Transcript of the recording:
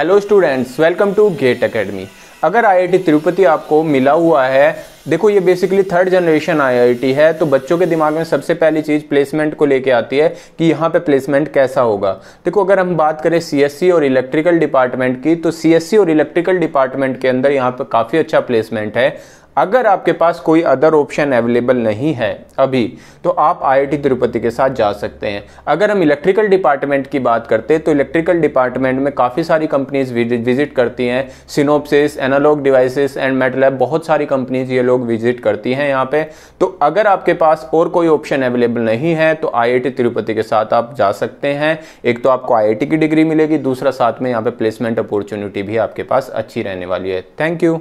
hello students welcome to GATE academy अगर IIT Tirupati आपको मिला हुआ है देखो ये बेसिकली थर्ड जनरेशन आईआईटी है तो बच्चों के दिमाग में सबसे पहली चीज़ प्लेसमेंट को लेके आती है कि यहाँ पे प्लेसमेंट कैसा होगा देखो अगर हम बात करें सीएससी और इलेक्ट्रिकल डिपार्टमेंट की तो सीएससी और इलेक्ट्रिकल डिपार्टमेंट के अंदर यहाँ पर काफ़ी अच्छा प्लेसमेंट है अगर आपके पास कोई अदर ऑप्शन अवेलेबल नहीं है अभी तो आप आईआईटी तिरुपति के साथ जा सकते हैं अगर हम इलेक्ट्रिकल डिपार्टमेंट की बात करते हैं तो इलेक्ट्रिकल डिपार्टमेंट में काफ़ी सारी कंपनीज विजिट करती हैं Synopsys Analog Devices and MATLAB बहुत सारी कंपनीज ये लोग विजिट करती हैं यहाँ पे तो अगर आपके पास और कोई ऑप्शन अवेलेबल नहीं है तो आई तिरुपति के साथ आप जा सकते हैं एक तो आपको आई की डिग्री मिलेगी दूसरा साथ में यहाँ पर प्लेसमेंट अपॉर्चुनिटी भी आपके पास अच्छी रहने वाली है थैंक यू